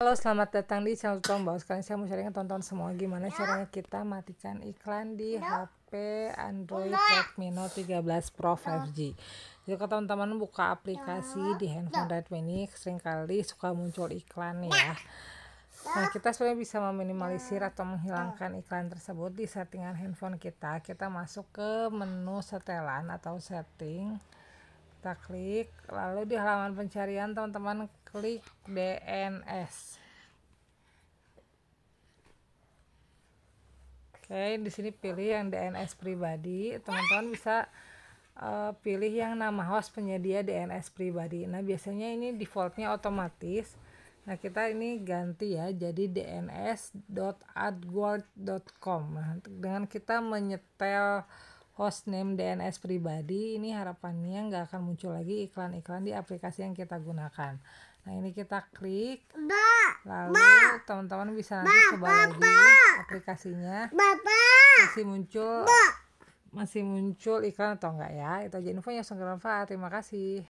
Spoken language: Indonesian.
Halo, selamat datang di channel Tombol. Sekarang saya mau sharing tonton semua gimana ya. caranya kita matikan iklan di HP Android Redmi Note 13 Pro 5G. Jadi kalau teman-teman buka aplikasi ya. di handphone Redmi ini seringkali suka muncul iklan ya. ya. Nah, kita sebenarnya bisa meminimalisir atau menghilangkan iklan tersebut di settingan handphone kita. Kita masuk ke menu setelan atau setting kita klik lalu di halaman pencarian teman-teman klik DNS Oke di sini pilih yang DNS pribadi teman-teman bisa uh, pilih yang nama host penyedia DNS pribadi nah biasanya ini defaultnya otomatis nah kita ini ganti ya jadi dns.adworld.com nah, dengan kita menyetel host name DNS pribadi ini harapannya nggak akan muncul lagi iklan-iklan di aplikasi yang kita gunakan. Nah ini kita klik, ba, lalu teman-teman bisa nanti coba ba, lagi ba, aplikasinya. Masih muncul, masih muncul iklan atau enggak ya? Itu aja infonya, semoga bermanfaat. Terima kasih.